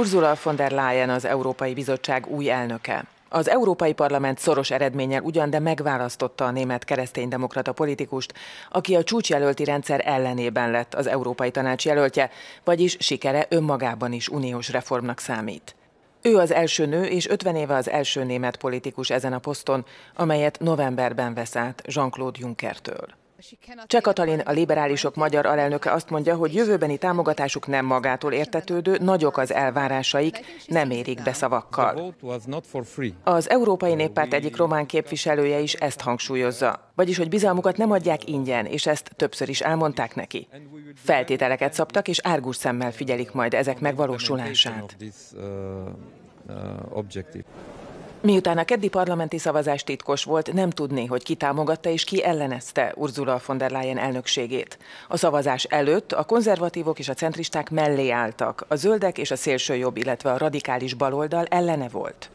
Ursula von der Leyen az Európai Bizottság új elnöke. Az Európai Parlament szoros eredménnyel ugyan, de megválasztotta a német kereszténydemokrata politikust, aki a csúcsjelölti rendszer ellenében lett az Európai Tanács jelöltje, vagyis sikere önmagában is uniós reformnak számít. Ő az első nő, és 50 éve az első német politikus ezen a poszton, amelyet novemberben vesz át Jean-Claude Junckertől. Cseh Katalin, a liberálisok magyar alelnöke azt mondja, hogy jövőbeni támogatásuk nem magától értetődő, nagyok az elvárásaik, nem érik be szavakkal. Az Európai Néppárt egyik román képviselője is ezt hangsúlyozza, vagyis hogy bizalmukat nem adják ingyen, és ezt többször is elmondták neki. Feltételeket szabtak, és árgus szemmel figyelik majd ezek megvalósulását. Miután a keddi parlamenti szavazás titkos volt, nem tudni, hogy ki támogatta és ki ellenezte Ursula von der Leyen elnökségét. A szavazás előtt a konzervatívok és a centristák mellé álltak, a zöldek és a szélsőjobb, illetve a radikális baloldal ellene volt.